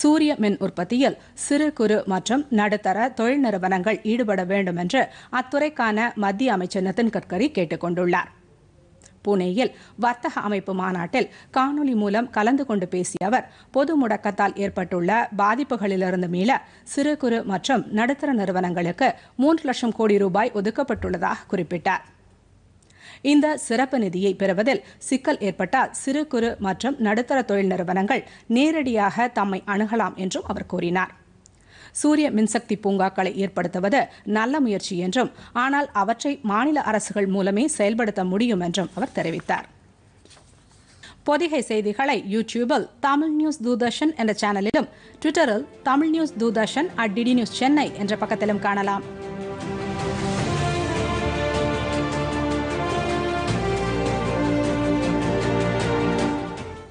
சூரிய மின் உற்பத்தியில் சிறு குறு மற்றும் நடுத்தர தொழில் நிறுவனங்கள் ஈடுபட வேண்டும் என்று அத்துறைக்கான மத்திய அமைச்சர் நிதின் கட்கரி கேட்டுக் கொண்டுள்ளார் புனேயில் வர்த்தக அமைப்பு மாநாட்டில் காணொலி மூலம் கலந்து கொண்டு பேசிய அவர் பொது முடக்கத்தால் ஏற்பட்டுள்ள பாதிப்புகளிலிருந்து மீள சிறு குறு மற்றும் நடுத்தர நிறுவனங்களுக்கு மூன்று லட்சம் கோடி ரூபாய் ஒதுக்கப்பட்டுள்ளதாக குறிப்பிட்டார் இந்த சிறப்பு நிதியை பெறுவதில் சிக்கல் ஏற்பட்டால் சிறு குறு மற்றும் நடுத்தர தொழில் நிறுவனங்கள் நேரடியாக தம்மை அணுகலாம் என்றும் அவர் கூறினார் சூரிய மின்சக்தி பூங்காக்களை ஏற்படுத்துவது நல்ல முயற்சி என்றும் ஆனால் அவற்றை மாநில அரசுகள் மூலமே செயல்படுத்த முடியும் என்றும் அவர் தெரிவித்தார் பொதிகை செய்திகளை யூடியூபில் தமிழ் நியூஸ் தூர்தர்ஷன் என்ற சேனலிலும் ட்விட்டரில் Tamil news Doordarshan at DD news Chennai என்ற பக்கத்திலும் காணலாம்